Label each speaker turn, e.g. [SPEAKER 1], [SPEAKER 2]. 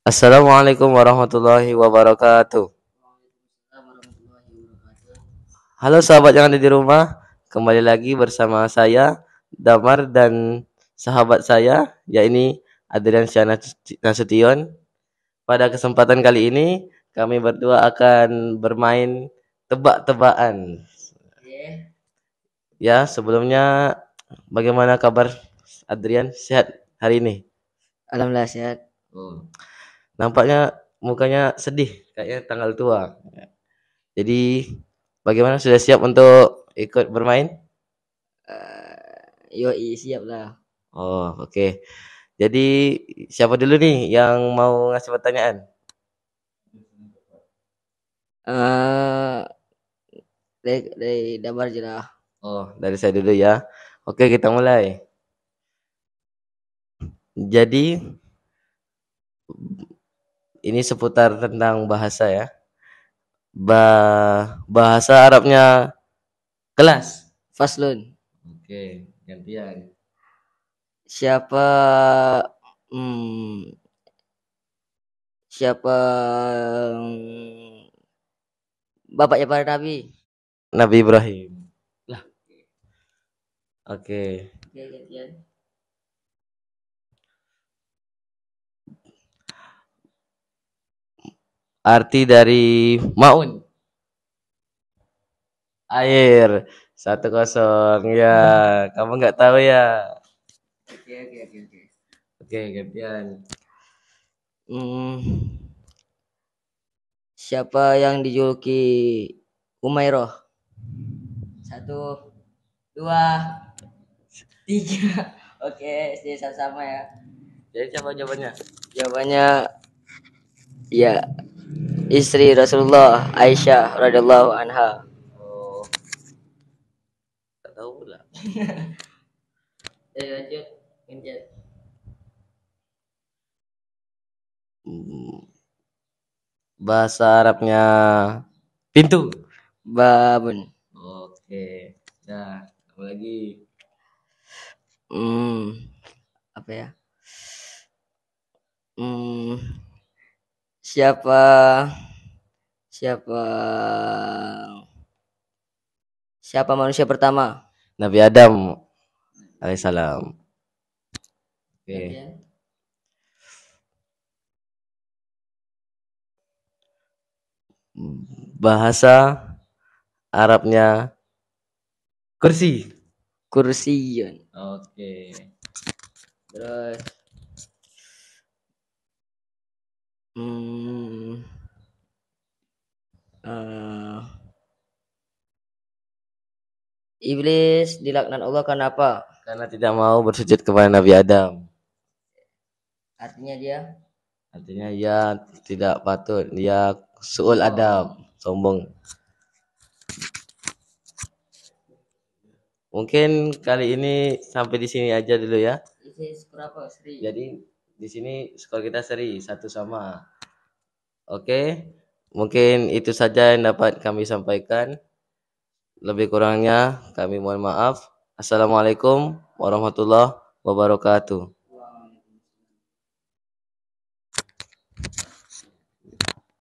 [SPEAKER 1] Assalamualaikum warahmatullahi wabarakatuh.
[SPEAKER 2] Halo sahabat yang ada di rumah, kembali lagi bersama saya Damar dan sahabat saya yaitu Adrian Syana Nasution. Pada kesempatan kali ini kami berdua akan bermain tebak-tebakan. Ya, sebelumnya bagaimana kabar Adrian? Sehat hari ini?
[SPEAKER 1] Alhamdulillah sehat. Hmm.
[SPEAKER 2] nampaknya mukanya sedih kayaknya tanggal tua. Jadi bagaimana sudah siap untuk ikut bermain?
[SPEAKER 1] Uh, yoi siap lah.
[SPEAKER 2] Oh oke. Okay. Jadi siapa dulu nih yang mau ngasih pertanyaan? Eh,
[SPEAKER 1] dari, uh, dari dabar je lah.
[SPEAKER 2] Oh dari saya dulu ya. Oke okay, kita mulai. Jadi ini seputar tentang bahasa ya. Ba bahasa Arabnya
[SPEAKER 1] kelas faslun.
[SPEAKER 2] Oke, gantian.
[SPEAKER 1] Siapa hmm, siapa hmm, bapaknya para nabi?
[SPEAKER 2] Nabi Ibrahim. Lah. Oke. Okay.
[SPEAKER 1] Oke, gantian.
[SPEAKER 2] arti dari maun air satu kosong ya kamu nggak tahu ya oke oke oke oke oke gantian
[SPEAKER 1] hmm. siapa yang dijuluki Umairoh satu dua tiga oke sih sama-sama ya jadi siapa jawabannya jawabannya ya istri Rasulullah Aisyah radhiyallahu anha. Oh. Tak tahu pula. Ayo eh, lanjut, lanjut.
[SPEAKER 2] Hmm. Bahasa Arabnya pintu. Babun. Oke. Nah, apa lagi?
[SPEAKER 1] Hmm, apa ya? Hmm, siapa siapa siapa manusia pertama?
[SPEAKER 2] Nabi Adam alaihissalam. Oke. Okay. Bahasa Arabnya
[SPEAKER 1] kursi. kursi Oke. Okay. Terus hmm, Iblis dilaknat Allah karena apa? Karena tidak
[SPEAKER 2] mau bersujud kepada Nabi Adam.
[SPEAKER 1] Artinya dia? Artinya dia
[SPEAKER 2] tidak patut. Dia suul Adam, sombong. Mungkin kali ini sampai di sini aja dulu ya. Berapa, seri? Jadi di sini skor kita seri satu sama. Oke, mungkin itu saja yang dapat kami sampaikan. Lebih kurangnya kami mohon maaf. Assalamualaikum warahmatullahi
[SPEAKER 1] wabarakatuh.